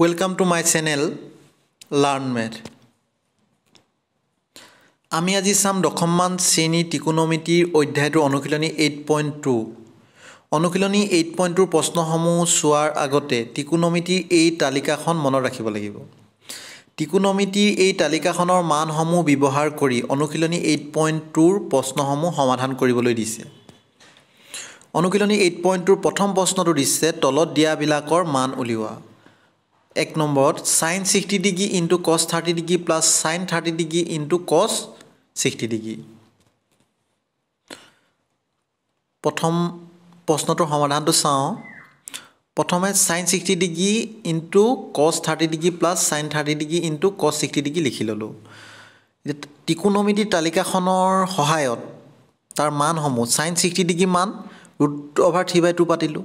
welcome to my channel learn math আমি আজি চাম দশমমান শ্ৰেণী টিকোনমিটিৰ অধ্যায়টোৰ অনুশীলনী এইট পইণ্ট টু অনুশীলনী এইট পইণ্ট টুৰ প্ৰশ্নসমূহ চোৱাৰ আগতে টিকোনমিটিৰ এই তালিকাখন মনত ৰাখিব লাগিব টিকোনমিটিৰ এই তালিকাখনৰ মানসমূহ ব্যৱহাৰ কৰি অনুশীলনী এইট পইণ্ট টুৰ প্ৰশ্নসমূহ সমাধান কৰিবলৈ দিছে অনুশীলনী এইট পইণ্ট টুৰ প্ৰথম প্ৰশ্নটো দিছে তলত দিয়াবিলাকৰ মান উলিওৱা এক নম্বৰত sine sixty degree into cos thirty degree plus sine thirty degree into cos sixty degree প্ৰথম প্ৰশ্নটোৰ সমাধানটো চাওঁ প্ৰথমে sine sixty degree into cos thirty degree plus sine thirty degree into cos sixty degree লিখি ল'লোঁ ত্ৰিকোণমিতিৰ তালিকাখনৰ সহায়ত তাৰ মানসমূহ ছাইন ছিক্সটি ডিগ্ৰী মান root over three by two পাতিলোঁ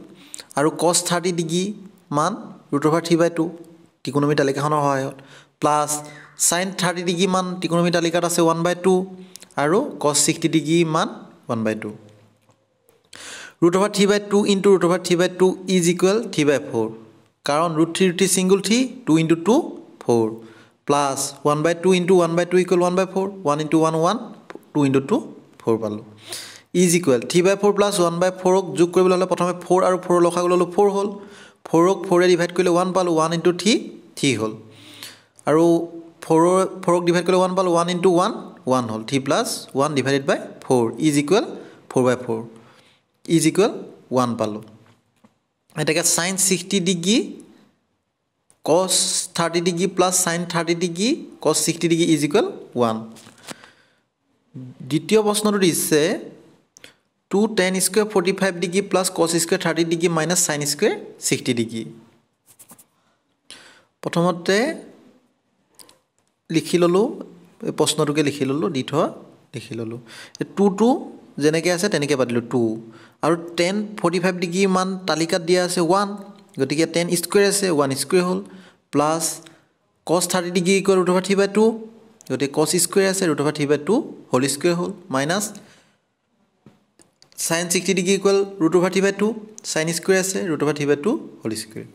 আৰু কছ থাৰ্টি ডিগ্ৰী মান root over three by two ত্ৰিকোণমী তালিকাখনৰ সহায়ত প্লাছ চাইন থাৰ্টি ডিগ্ৰী মান ত্ৰিকোণমী তালিকাত আছে ওৱান বাই টু আৰু কচ ছিক্সটি ডিগ্ৰী মান one by two root over three by two into root over three by two is equal three by four কাৰণ root three ৰুটি single three two into two four plus one by two into one by two equal one by four one into one one two into two four পালোঁ is equal three by four plus one by ফ'ৰক যোগ কৰিবলৈ হ'লে প্ৰথমে four আৰু four লখাগুলো অলপ four হ'ল ফ'ৰক ফ'ৰে ডিভাইড কৰিলে ওৱান পালোঁ ওৱান ইনটু থ্ৰী থ্ৰী হ'ল আৰু ফ'ৰৰ ফ'ৰক ডিভাইড কৰিলে ওৱান পালোঁ ওৱান ইনটু ওৱান ওৱান হ'ল three plus one divided by four is equal four by four is equal one পালোঁ এতিয়া sine sixty degree cos thirty degree plus sine thirty degree cos sixty degree is equal one দ্বিতীয় প্ৰশ্নটো দিছে two tan square forty five degree plus cos square thirty degree minus sine square sixty degree প্ৰথমতে লিখি ল'লোঁ প্ৰশ্নটোকে লিখি ল'লোঁ দি থোৱা লিখি ল'লোঁ টু টু যেনেকৈ আছে তেনেকৈ পাতিলোঁ টু আৰু টেন ফৰ্টি ফাইভ ডিগ্ৰীমান তালিকাত দিয়া আছে ওৱান গতিকে টেন স্কুৱেৰ আছে ওৱান স্কুৱেৰ হ'ল প্লাছ কছ থাৰ্টি ডিগ্ৰী কৈ root of a three by two গতিকে কছ স্কুৱেৰ আছে root of a three by two হ'ল স্কুৱেৰ হ'ল minus sine sixty degree equal root of a three by two sine square আছে root of a three by two হ'ল square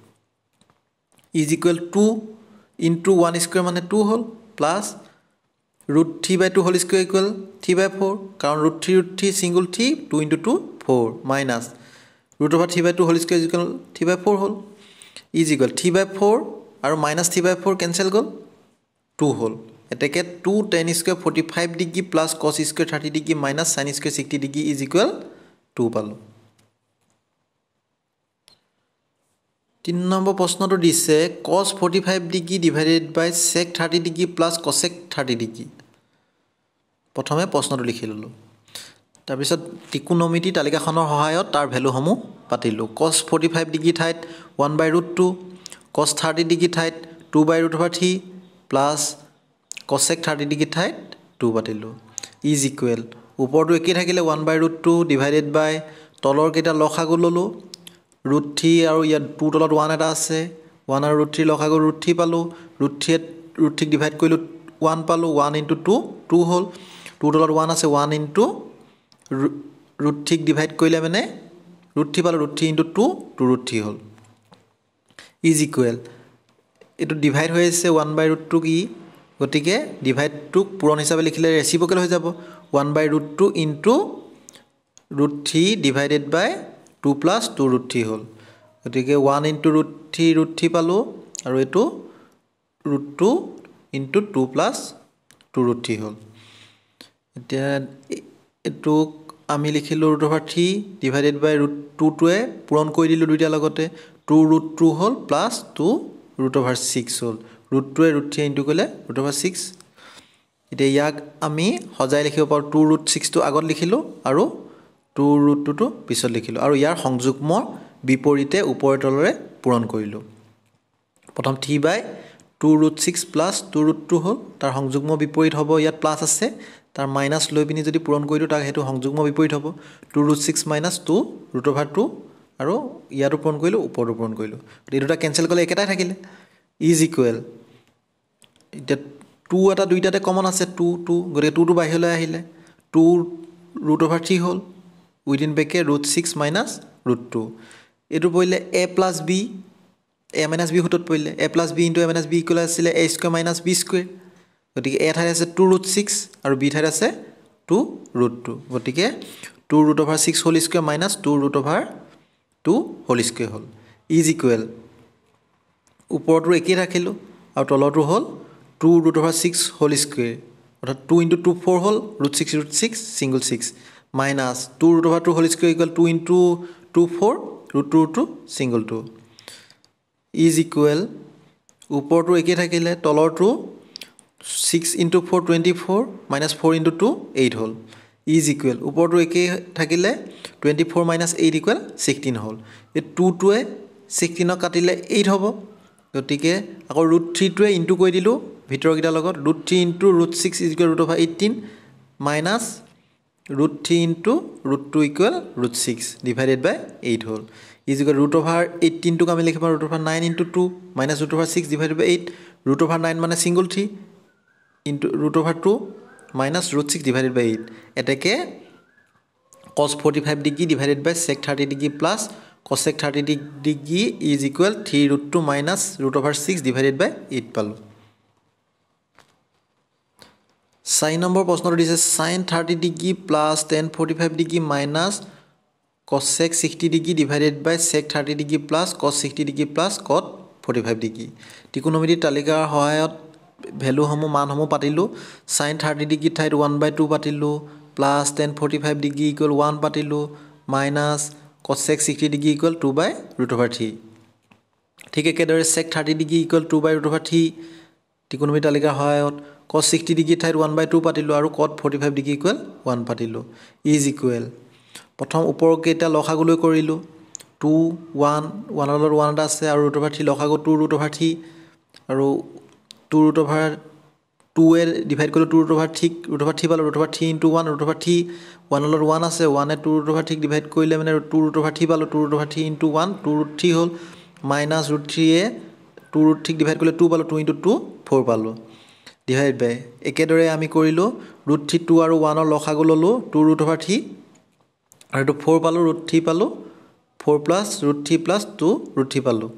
is equal two into one square মানে two হ'ল plus root three by two হ'ল square equal three by four কাৰণ root three root three single three two into two four minus root over three by two হ'ল square equal three by four হ'ল is equal three by four আৰু minus three by four cancel গ'ল two হ'ল এতেকে two tan square forty five degree plus cos square thirty degree minus sine square sixty degree is equal two পালোঁ তিনি নম্বৰ প্ৰশ্নটো দিছে cos forty five degree divided by sec thirty degree plus cosec thirty degree প্ৰথমে প্ৰশ্নটো লিখি ল'লোঁ তাৰপিছত ত্ৰিকোণমিতি তালিকাখনৰ সহায়ত তাৰ ভেলুসমূহ পাতিলোঁ কছ ফৰ্টি ফাইভ ডিগ্ৰী ঠাইত one by root two cos thirty degree ঠাইত two by root over three plus cosec thirty degree ঠাইত টু পাতিলোঁ ইজ ইকুৱেল ওপৰটো একেই থাকিলে one by root two divided by তলৰ কেইটা লখ আগু ল'লোঁ ৰুট থ্ৰী আৰু ইয়াত টু তলত ওৱান এটা আছে ওৱান আৰু ৰুট থ্ৰী লগাই গৈ ৰুট থ্ৰী পালোঁ ৰুট থ্ৰীত ৰুট থ্ৰীক ডিভাইড কৰিলোঁ ওৱান পালোঁ ওৱান ইণ্টু টু টু হ'ল টু তলত ওৱান আছে ওৱান ইনটু ৰুট থ্ৰীক ডিভাইড কৰিলে মানে ৰুট থ্ৰী পালোঁ root three into two two root three হ'ল ইজ ইকুৱেল এইটো ডিভাইড হৈ আছে ওৱান বাই ৰুট টু কি গতিকে ডিভাইডটোক পূৰণ হিচাপে লিখিলে ৰেচিপকেল হৈ যাব one by root two into root three divided by two plus two root three হ'ল গতিকে one into root three root three পালোঁ আৰু এইটো root two into two plus two root three হ'ল এতিয়া এইটোক আমি লিখিলোঁ root over three divided by root টুটোৱে পূৰণ কৰি দিলোঁ দুইটাৰ লগতে টু ৰুট টু হ'ল plus two root over six হ'ল ৰুট টুৱে ৰুট থ্ৰী ইণ্টু কৰিলে ৰুট অভাৰ ছিক্স এতিয়া ইয়াক আমি সজাই লিখিব পাৰোঁ টু ৰুট ছিক্সটো আগত লিখিলোঁ আৰু টু ৰুট টুটো পিছত লিখিলোঁ আৰু ইয়াৰ সংযুগ্ম বিপৰীতে ওপৰ তলৰে পূৰণ কৰিলোঁ প্ৰথম three by two root six plus two root two হ'ল তাৰ সংযুগ্ম বিপৰীত হ'ব ইয়াত প্লাছ আছে তাৰ মাইনাছ লৈ পিনি যদি পূৰণ কৰি দিওঁ তাক সেইটো সংযুগ্ম বিপৰীত হ'ব two root six minus two root over two আৰু ইয়াতো পূৰণ কৰিলোঁ ওপৰতো পূৰণ কৰিলোঁ গতিকে দুটা কেঞ্চেল কৰিলে একেটাই থাকিলে ইজ ইকুৱেল এতিয়া টু এটা দুইটাতে কমন আছে টু টু গতিকে টুটো বাহিৰলৈ আহিলে টু ৰুট অভাৰ থ্ৰী হ'ল within bracket root six minus root two এইটো পৰিলে A plus B A minus B সোঁতত পৰিলে A plus B into A minus B equal আছিলে A square minus B square গতিকে এ ঠাইত আছে two root six আৰু বি ঠাইত আছে টু ৰুট টু গতিকে টু ৰুট অভাৰ ছিক্স হ'ল square minus two root over two হ'ল স্কুৱেৰ হ'ল ইজ ইকুৱেল ওপৰতো একেই ৰাখিলোঁ আৰু তলতো হ'ল টু ৰুট অভাৰ ছিক্স হ'ল স্কুৱেৰ অৰ্থাৎ টু ইণ্টু টু ফ'ৰ হ'ল root six root six single six minus two root over two whole square equal two into two four root two root two single two is equal ওপৰটো একে থাকিলে তলৰটো six into four twenty four minus four into two eight হ'ল is equal ওপৰটো একে থাকিলে twenty four minus eight equal sixteen হ'ল এই টুটোৱে ছিক্সটিনক কাটিলে এইট হ'ব গতিকে আকৌ ৰুট থ্ৰীটোৱে ইনটু কৰি দিলোঁ ভিতৰকেইটাৰ লগত root three into root six is equal root of eighteen minus root 3 into root 2 equal root 6 divided by 8 whole is equal root over 18 to come like root over 9 into 2 minus root over 6 divided by 8 root over 9 minus single 3 into root over 2 minus root 6 divided by 8 at এটাকে cos 45 degree divided by sec 30 degree plus cos sec 30 degree is equal 3 root 2 minus root over 6 divided by 8 পালো চাৰি number প্ৰশ্নটো দিছে sine thirty degree plus tan forty five degree minus cosec sixty degree divided by sec thirty degree plus cos sixty degree plus cot forty five degree ত্ৰিকোণমিতিৰ তালিকাৰ সহায়ত ভেলুসমূহ মানসমূহ পাতিলোঁ চাইন থাৰ্টি ডিগ্ৰী ঠাইত ওৱান বাই টু পাতিলোঁ plus tan forty five degree equal one পাতিলোঁ minus cosec sixty degree equal two by root over three ঠিক একেদৰে sec thirty degree equal two by root over three ত্ৰিকোণমিতিৰ তালিকাৰ সহায়ত cos sixty degree ঠাইত one by two পাতিলোঁ আৰু cot forty five degree equal one পাতিলোঁ is equal প্ৰথম ওপৰকেইটা লখাগুলৈ কৰিলোঁ টু ওৱান ওৱানৰ লগত ওৱান এটা আছে আৰু ৰুট অভাৰ থ্ৰী লখাগু টু ৰুট অভাৰ থ্ৰী আৰু টু ৰুট অভাৰ টুৱে ডিভাইড কৰিলোঁ টু ৰুট অভাৰ থ্ৰীক ৰুট অভাৰ থ্ৰী পালোঁ root over three into one root over three ওৱানৰ লগত ওৱান আছে ওৱানে টু ৰুট অভাৰ থ্ৰীক ডিভাইড কৰিলে মানে টু ৰুট অভাৰ থ্ৰী পালোঁ two root over three into one two root three হ'ল মাইনাছ ৰুট থ্ৰীয়ে টু ৰুট থ্ৰীক ডিভাইড কৰিলে টু পালোঁ টু ইণ্টু টু ফ'ৰ পালোঁ ডিভাইড বাই একেদৰে আমি কৰিলোঁ ৰুট থ্ৰী টু আৰু ওৱানৰ লখাগু ল'লোঁ টু ৰুট অভাৰ থ্ৰী আৰু এইটো ফ'ৰ পালোঁ ৰুট থ্ৰী পালোঁ four plus root three plus two root three পালোঁ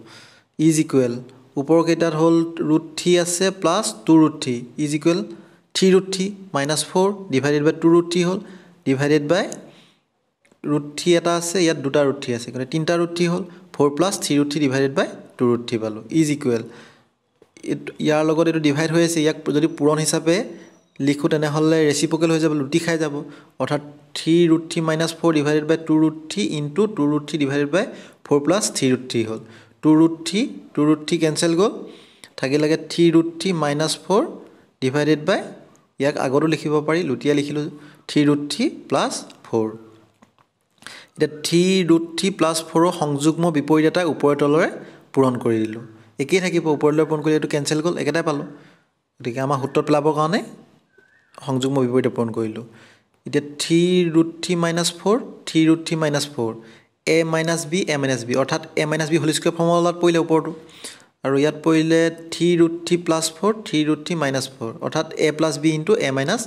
ইজ ইকুৱেল ওপৰকেইটাত হ'ল ৰুট থ্ৰী আছে plus two root three is equal three root three minus four divided by two root three হ'ল divided by root three এটা আছে ইয়াত দুটা root three আছে গতিকে তিনিটা ৰুট থ্ৰী হ'ল four plus three root three divided by two root three পালোঁ ইজ ইকুৱেল ইয়াৰ লগত এইটো ডিভাইড হৈ আছে ইয়াক যদি পূৰণ হিচাপে লিখোঁ তেনেহ'লে ৰেচিপকেল হৈ যাব লুটি খাই যাব অৰ্থাৎ three root three minus four divided by two root three into two root three divided by four plus three root three হ'ল two root three two root three cancel গ'ল থাকিলেগে three root three minus four divided by ইয়াক আগতো লিখিব পাৰি লুটিয়াই লিখিলোঁ three root three plus four এতিয়া থ্ৰী ৰুট থ্ৰী প্লাছ ফ'ৰৰ সংযোগ মই বিপৰীত এটা ওপৰে তলৰে পূৰণ কৰি দিলোঁ একেই থাকিব ওপৰলৈ অৰ্পণ কৰিলে এইটো কেঞ্চেল গ'ল একেটাই পালোঁ গতিকে আমাৰ সূত্ৰত পেলাবৰ কাৰণে সংযোগ মই বিপৰীত অৰ্পণ কৰিলোঁ এতিয়া three root three minus four three root three minus four a minus b A minus b অৰ্থাৎ এ মাইনাছ বি হলিস্কুৱেৰ ফৰ্মুলাত পৰিলে ওপৰটো আৰু ইয়াত পৰিলে three root three plus four three root three minus four অৰ্থাৎ a plus b into a minus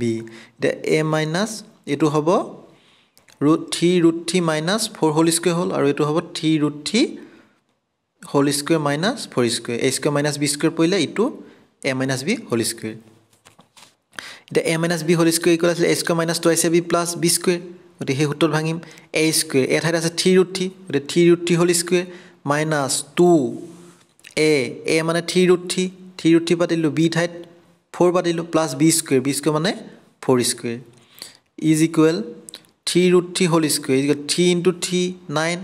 b এতিয়া a minus এইটো হ'ব root three root three minus four whole square হ'ল আৰু এইটো হ'ব three root three whole square minus four square a square minus b square পৰিলে ইটো a minus b whole square এতিয়া a minus b whole square equal আছিলে a square minus twice a b plus b square গতিকে সেই সূত্ৰত ভাঙিম a square a ঠাইত আছে থ্ৰী ৰুট থ্ৰী গতিকে three root three whole square minus two a a মানে three root three three root three পাতিলোঁ বি ঠাইত ফ'ৰ পাতিলোঁ plus b square b square মানে four square is equal three root three whole square is equal three into three nine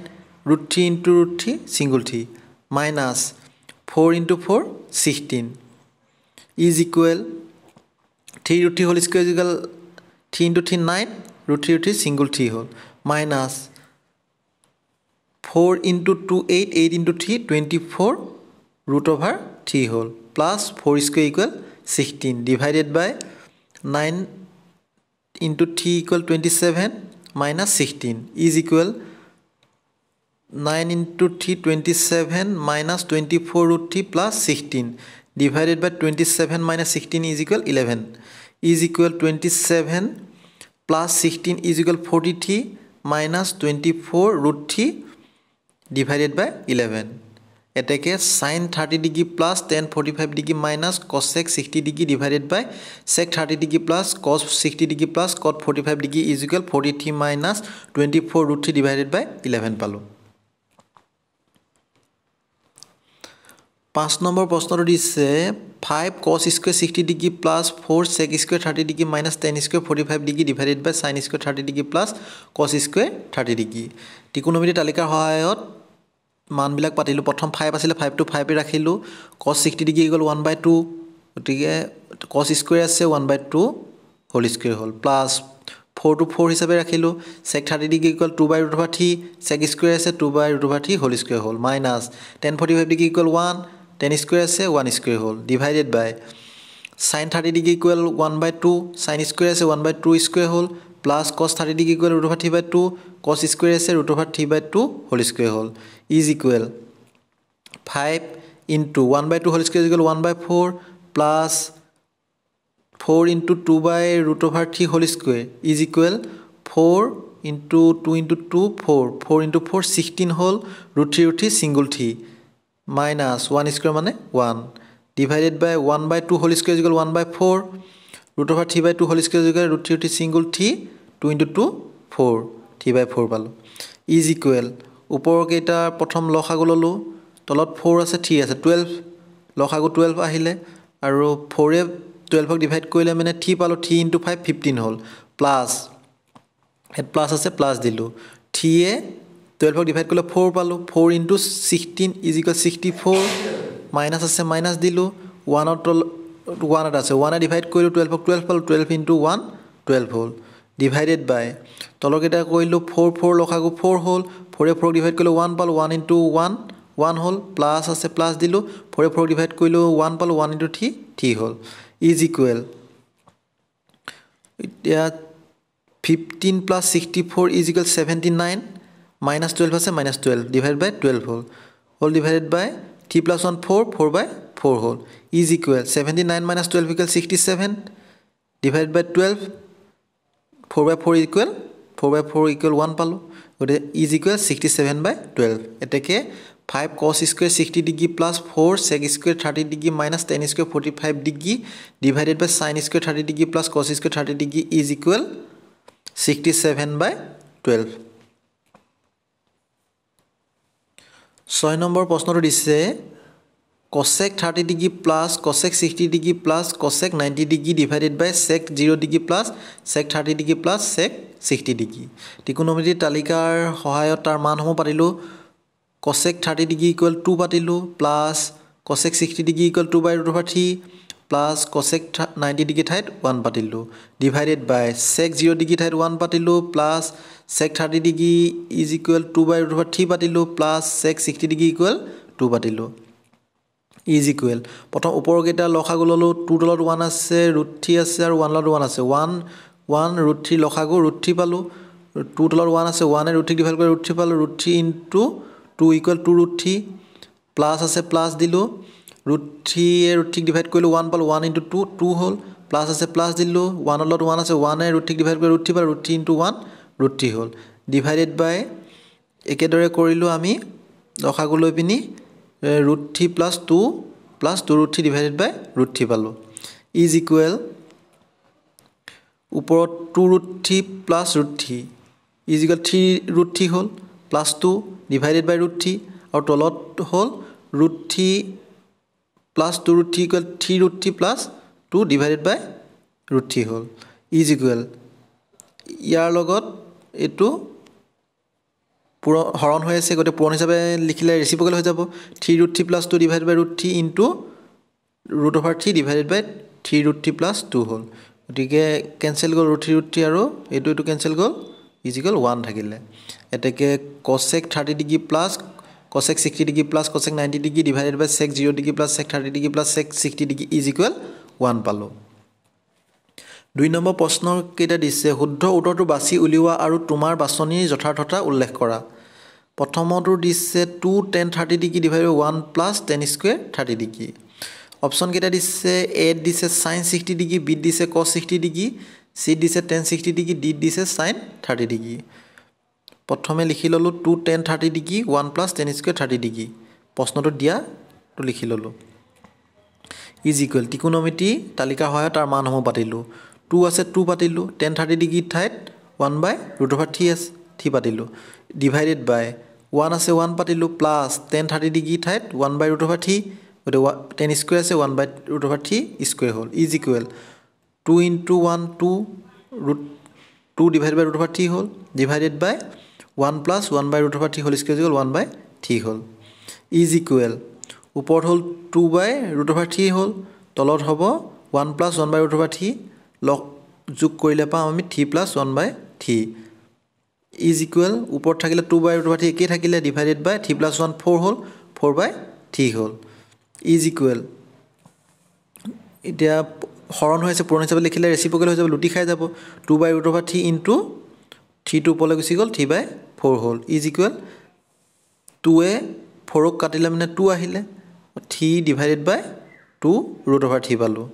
root three into root three single three minus four into four sixteen is equal three root three হ'ল square is equal three into three nine root three root three single three হ'ল minus four into two eight eight into three twenty four root over three হ'ল plus four square equal sixteen divided by nine into three equal twenty seven minus sixteen is equal 9 into 3 27 minus 24 root 3 plus 16 divided by 27 minus eleven is equal 11 is equal 27 is 16 is equal 43 minus 24 root 3 divided by eleven এটাকে sine thirty degree plus tan forty five degree minus cosec sixty degree divided by sec thirty degree plus cos sixty degree plus cot forty five degree is equal forty three minus twenty four root three divided by eleven পালোঁ পাঁচ নম্বৰ প্ৰশ্নটো দিছে five cos square sixty degree plus four sec square thirty degree minus tan square forty five degree divided by sine square thirty degree plus cos square thirty degree টিকোনমিটি তালিকাৰ সহায়ত মানবিলাক পাতিলোঁ প্ৰথম ফাইভ আছিলে ফাইভ টু ফাইভেই ৰাখিলোঁ cos sixty degree গ'ল one by two গতিকে কছ স্কুৱেৰ আছে one by two whole square হ'ল প্লাছ ফ'ৰ টু ফ'ৰ হিচাপে ৰাখিলোঁ sec thirty degree equal two by root of a three sec square আছে two by root of a three whole square হ'ল minus tan forty five degree equal one tan square আছে one square হ'ল divided by sine thirty degree equal one by two sine square আছে one by two square হ'ল plus cos thirty degree equal root of three by two cos square আছে root of three by two হ'ল square হ'ল is equal five into one by two হ'ল square equal one by four plus four into two by root of three হ'ল square is equal four into two into two four four into four sixteen হ'ল root three root three single three minus one square মানে one divided by one by two হ'ল square যোগাৰ one by four root over three by two হ'ল square যোগাৰ root three three single three two into two four three by four পালোঁ is equal ওপৰ কেইটাৰ প্ৰথম লখ আগু ল'লোঁ তলত ফ'ৰ আছে থ্ৰী আছে টুৱেলভ লখ আগু টুৱেল্ভ আহিলে আৰু ফ'ৰে টুৱেলভক ডিভাইড কৰিলে মানে থ্ৰী পালোঁ থ্ৰী ইণ্টু ফাইভ ফিফটিন হ'ল প্লাছ ইয়াত প্লাছ আছে প্লাছ দিলোঁ থ্ৰীয়ে টুৱেলভক ডিভাইড কৰিলে ফ'ৰ পালোঁ four into sixteen is equal sixty four minus আছে মাইনাছ দিলোঁ ওৱানত তলত ওৱানত আছে ওৱানে ডিভাইড কৰিলোঁ টুৱেলভক টুৱেলভ পালোঁ টুৱেলভ ইণ্টু ওৱান টুৱেলভ হ'ল ডিভাইডেড বাই তলৰকেইটা কৰিলোঁ ফ'ৰ ফ'ৰ লখাগো ফ'ৰ হ'ল ফ'ৰে ফ'ৰক ডিভাইড কৰিলোঁ ওৱান পালোঁ ওৱান ইণ্টু ওৱান ওৱান হ'ল প্লাছ আছে প্লাছ দিলোঁ ফ'ৰে ফ'ৰক ডিভাইড কৰিলোঁ ওৱান পালোঁ ওৱান ইণ্টু থ্ৰী থ্ৰী হ'ল ইজ ইকুৱেল এতিয়া fifteen plus sixty four is equal seventy nine minus twelve আছে minus twelve divide by twelve হ'ল হ'ল divided by three plus one four four by four হ'ল is equal seventy nine minus twelve equal sixty seven divide by twelve four by four equal four by four equal one পালোঁ গতিকে is equal sixty seven by twelve এতেকে five cos square sixty degree plus four sec square thirty degree minus tan square forty five degree divided by sine square thirty degree plus cos square thirty degree is equal sixty seven by twelve ছয় নম্বৰ প্ৰশ্নটো দিছে cosec thirty degree plus cosec sixty degree plus cosec ninety degree divided by sec zero' degree plus sec thirty degree plus sec sixty degree ত্ৰিকোণমিতিৰ তালিকাৰ সহায়ত তাৰ মানসমূহ পাতিলোঁ কচেক থাৰ্টি ডিগ্ৰী ইকুৱেল টু পাতিলোঁ plus cosec sixty degree equal two by root of three plus cosec ninety degree ঠাইত one পাতিলো divided by sec zero degree ঠাইত ওয়ান পাতিলো plus sec thirty degree is equal two by root three পাতিলো plus sec sixty degree equal two পাতিলো is equal প্রথম উপরকেইটা লখাগু ললো two তলত ওয়ান আছে রুট থ্রি আছে আর ওয়ান তলত ওয়ান আছে ওয়ান ওয়ান রুট থ্রি লখাগু রুট থ্রি পালো টু তলত ওয়ান আছে ওয়ানে রুট থ্রি ডিভাইড করে রুট থ্রি পালো root three into two equal two root three plus আছে প্লাস দিলো ৰুট থ্ৰীয়ে ৰুট থ্ৰীক ডিভাইড কৰিলোঁ ওৱান পালোঁ ওৱান ইণ্টু টু টু হ'ল প্লাছ আছে প্লাছ দিলোঁ ওৱানৰ লগত ওৱান আছে ওৱানে ৰুট থ্ৰীক ডিভাইড কৰি ৰুট থ্ৰী পালোঁ root three into one root three হ'ল ডিভাইডেড বাই একেদৰে কৰিলোঁ আমি লখাগু লৈ পিনি root three plus two plus two root three divided by root three পালোঁ ইজ ইকুৱেল ওপৰত two root three plus root three is equal three root three হ'ল plus two divided by root three আৰু তলত হ'ল root three plus two root three equal three root three plus two divided by root three হ'ল is equal ইয়াৰ লগত এইটো পূৰণ হৰণ হৈ আছে গতিকে পূৰণ হিচাপে লিখিলে ৰিচিপকেল হৈ যাব three root three plus two divide by root three into root over three divided by three root three plus two হ'ল গতিকে কেঞ্চেল গ'ল ৰুট থ্ৰী ৰুট থ্ৰী আৰু এইটো এইটো কেঞ্চেল গ'ল ইজিকেল ওৱান থাকিলে এতেকে cosec thirty degree plus cosec sixty degree plus cosec ninety degree divided by sec zero' degree plus sec thirty degree plus sec sixty degree is equal one পালোঁ দুই number প্ৰশ্নকেইটা দিছে শুদ্ধ উত্তৰটো বাছি উলিওৱা আৰু তোমাৰ বাছনিৰ যথাৰ্থতা উল্লেখ কৰা প্ৰথমৰটো দিছে two tan thirty degree divided one plus tan square thirty degree অপশ্যনকেইটা দিছে এত দিছে ছাইন ছিক্সটি ডিগ্ৰী বিত দিছে কছ ছিক্সটি ডিগ্ৰী চিত দিছে টেন ছিক্সটি ডিগ্ৰী ডিত দিছে ছাইন থাৰ্টি ডিগ্ৰী প্ৰথমে লিখি ল'লোঁ two tan thirty degree one plus tan square thirty degree প্ৰশ্নটোত দিয়াটো লিখি ল'লোঁ ইজ ইকুৱেল ত্ৰিকোণমিতি তালিকা হয় তাৰ মানসমূহ পাতিলোঁ টু আছে টু পাতিলোঁ টেন থাৰ্টি ডিগ্ৰী ঠাইত one by root over three আছে থ্ৰী পাতিলোঁ ডিভাইডেড বাই ওৱান আছে ওৱান পাতিলোঁ প্লাছ টেন থাৰ্টি ডিগ্ৰী ঠাইত one by root over three গতিকে ওৱান টেন স্কুৱেৰ আছে one by root over three square হ'ল is equal two into one two root two divide by root over three হ'ল divided by one plus one by root over three হ'ল square হ'ল one by three হ'ল is equal ওপৰত হ'ল two by root over three হ'ল তলত হ'ব one plus one by root over three লগ যোগ কৰিলে পাম আমি three plus one by three is equal ওপৰত থাকিলে two by root over three একেই থাকিলে divided by three plus one four হ'ল ফ'ৰ বাই থ্ৰী হ'ল ইজ ইকুৱেল এতিয়া হৰণ হৈ আছে পুৰণ হিচাপে লিখিলে ৰেচিপকেল হৈ যাব লুটি খাই যাব two by root over three into three two ওপৰলৈ গুচি গ'ল থ্ৰী বাই ফ'ৰ হ'ল ইজ ইকুৱেল টুৱে ফ'ৰক কাটিলে মানে টু আহিলে three divided by two root over three পালোঁ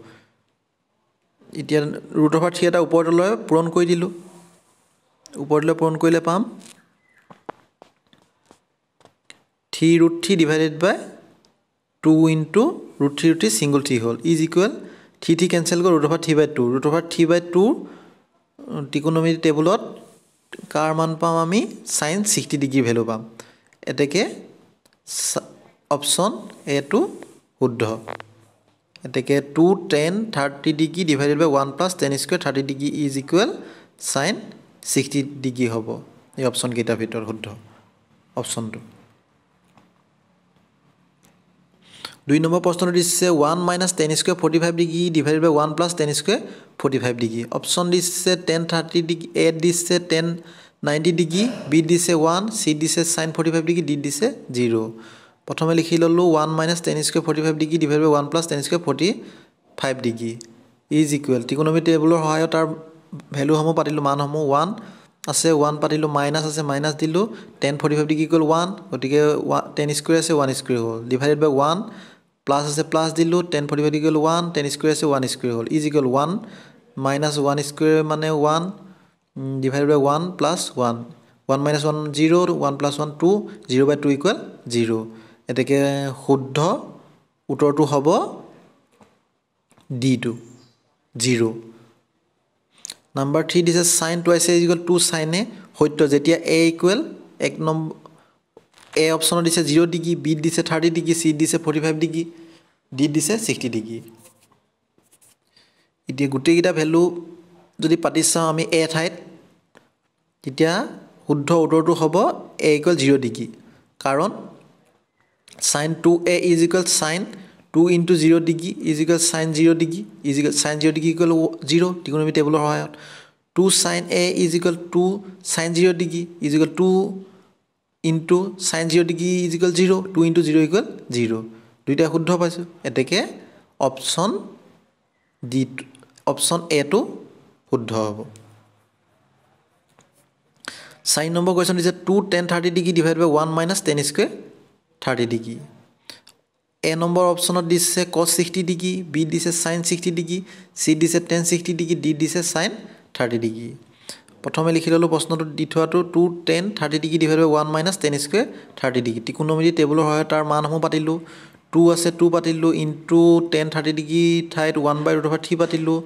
এতিয়া ৰুট অভাৰ থ্ৰী এটা ওপৰ তললৈ পূৰণ কৰি দিলোঁ ওপৰ তললৈ পূৰণ কৰিলে পাম three root three divided by two into root three root three single three হ'ল is equal three three cancel কৰোঁ root over three by two root over three by two ত্ৰিকোণমিতি টেবুলত কাৰ মান পাম আমি ছাইন ছিক্সটি ডিগ্ৰী ভেলু পাম এতেকে অপশ্যন এ টো শুদ্ধ এতেকে two tan thirty degree divided by one plus tan square thirty degree is equal sine sixty degree হ'ব এই অপশ্যনকেইটাৰ ভিতৰত শুদ্ধ অপশ্যনটো দুই নম্বৰ প্ৰশ্নটো দিছে one minus tan square forty five degree divide by one plus tan square forty five degree option দিছে টেন থাৰ্টি ডিগ্ৰী এ দিছে টেন নাইণ্টি ডিগ্ৰী বি দিছে ওৱান চি দিছে sine forty five degree D দিছে zero' প্ৰথমে লিখি ল'লোঁ one minus tan square forty five degree divide by one plus tan square forty five degree is equal ত্ৰিকোণমী টেবুলৰ সহায়ত তাৰ ভেলুসমূহ পাতিলোঁ মানসমূহ ওৱান আছে ওৱান পাতিলোঁ মাইনাছ আছে মাইনাছ দিলোঁ টেন ফৰ্টি ফাইভ ডিগ্ৰী গ'ল ওৱান গতিকে ওৱান টেন স্কুৱেৰ আছে ওৱান স্কুৱেৰ হ'ল ডিভাইডেড বাই ওৱান প্লাছ আছে প্লাছ দিলোঁ tan forty five equal one tan square আছে ওৱান স্কুৱেৰ হ'ল is equal one minus one square মানে one divided by one plus one one minus one zero' one plus one two zero' by two equal zero' এতেকে শুদ্ধ উত্তৰটো হ'ব D two zero' number three দিছে sine two A is equal two চাইনে সত্য যেতিয়া A equal এক নম্বৰ এ অপশ্যনত দিছে জিৰ' ডিগ্ৰী বি দিছে থাৰ্টি ডিগ্ৰী চি দিছে ফৰ্টি ফাইভ ডিগ্ৰী দি দিছে ছিক্সটি ডিগ্ৰী এতিয়া গোটেইকেইটা ভেলু যদি পাতি চাওঁ আমি এ ঠাইত তেতিয়া শুদ্ধ উত্তৰটো হ'ব এ ইকুৱেল জিৰ' ডিগ্ৰী কাৰণ sine two A is equal sine two into zero' degree is equal sine zero' degree is equal sine zero' degree equal zero' টিকনমি টেবুলৰ সহায়ত two sine A is equal two sine zero' degree is equal two into sine zero' degree is equal zero' two into zero' equal zero' দুইটাই শুদ্ধ পাইছোঁ এতেকে option D option এটো শুদ্ধ হ'ব চাৰি নম্বৰ কুৱেশ্যন দিছে two tan thirty degree divide by one minus tan square thirty degree A নম্বৰ অপশ্যনত দিছে কছ ছিক্সটি ডিগ্ৰী বি দিছে চাইন ছিক্সটি ডিগ্ৰী চি দিছে টেন ছিক্সটি ডিগ্ৰী ডি দিছে চাইন থাৰ্টি ডিগ্ৰী প্ৰথমে লিখি ল'লোঁ প্ৰশ্নটো দি থোৱাটো two tan thirty degree divide by one minus tan square thirty degree ত্ৰিকোণমিতি টেবুলৰ সহায়ত তাৰ মানসমূহ পাতিলোঁ টু আছে টু পাতিলোঁ in two tan thirty degree ঠাইত one by root of three পাতিলোঁ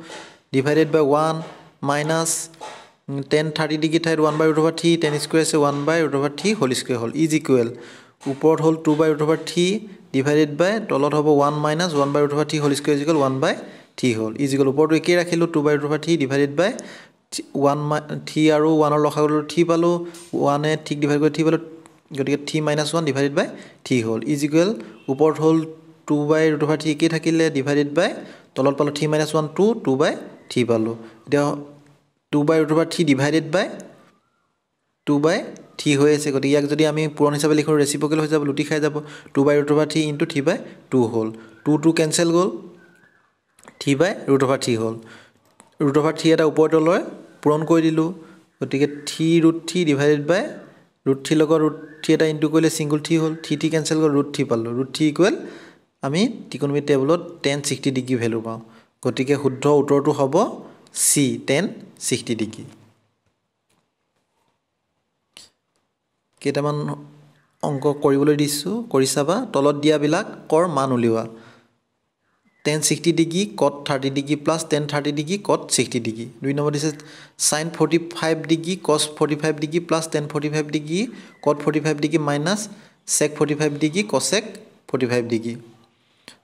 divided by one minus tan thirty degree ঠাইত one by root of three tan square আছে one by root of three হ'ল square হ'ল is equal ওপৰত হ'ল two by root of three divided by তলত হ'ব one minus one by root of three হ'ল square is equal one by three হ'ল is equal ওপৰতো একেই ৰাখিলোঁ two by root of three divided by one my three আৰু ওৱানৰ গ'লোঁ থ্ৰী পালোঁ ওৱানে ঠিক ডিভাইড কৰি থ্ৰী পালোঁ গতিকে three minus one divided by three হ'ল ইজিকুৱেল ওপৰত হ'ল two by root over three একেই থাকিলে ডিভাইডেড বাই তলত পালোঁ three minus one two two by three পালোঁ এতিয়া two by root over three divided by two by three হৈ আছে গতিকে ইয়াক যদি আমি পূৰণ হিচাপে লিখোঁ ৰেচিপকেল হৈ যাব লুটি খাই যাব two by root over three into three by two হ'ল টু টু কেঞ্চেল গ'ল three by root over three হ'ল ৰুট অভাৰ থ্ৰী এটা ওপৰ তলৰ পূৰণ কৰি দিলোঁ গতিকে three root three divided by root থ্ৰীৰ লগত ৰুট থ্ৰী এটা ইনটু কৰিলে ছিংগুল থ্ৰী হ'ল থ্ৰী থ্ৰী কেঞ্চেল কৰি ৰুট থ্ৰী পালোঁ ৰুট থ্ৰী ইকুৱেল আমি ট্ৰিকনমিক টেবুলত টেন ছিক্সটি ডিগ্ৰী ভেলু পাওঁ গতিকে শুদ্ধ উত্তৰটো হ'ব চি টেন ছিক্সটি ডিগ্ৰী কেইটামান অংক কৰিবলৈ দিছোঁ কৰি চাবা তলত দিয়াবিলাক কৰ মান উলিওৱা tan sixty degree cot thirty degree plus tan thirty degree cot sixty degree দুই নম্বৰ দিছে sine forty five degree cos forty five degree plus tan forty five degree cot forty five degree minus sec forty five degree cosec forty five degree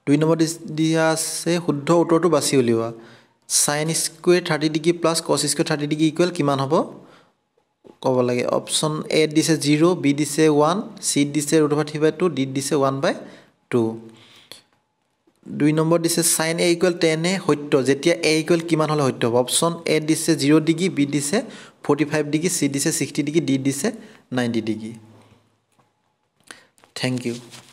দুই নম্বৰ দিয়া আছে শুদ্ধ উত্তৰটো বাছি উলিওৱা sine square thirty degree plus cos square thirty degree equal কিমান হ'ব ক'ব লাগে অপশ্যন এ দিছে জিৰ' বি দিছে ওৱান চিত দিছে root of three by two ডিত দিছে ওৱান বাই টু দুই নম্বৰ দিছে sine A equal tan A সত্য যেতিয়া এ ইকুৱেল কিমান হ'লে সত্য হ'ব অপশ্যন এ দিছে জিৰ' ডিগ্ৰী বি দিছে ফৰ্টি ফাইভ ডিগ্ৰী চি দিছে ছিক্সটি ডিগ্ৰী ডি দিছে নাইণ্টি ডিগ্ৰী থেংক ইউ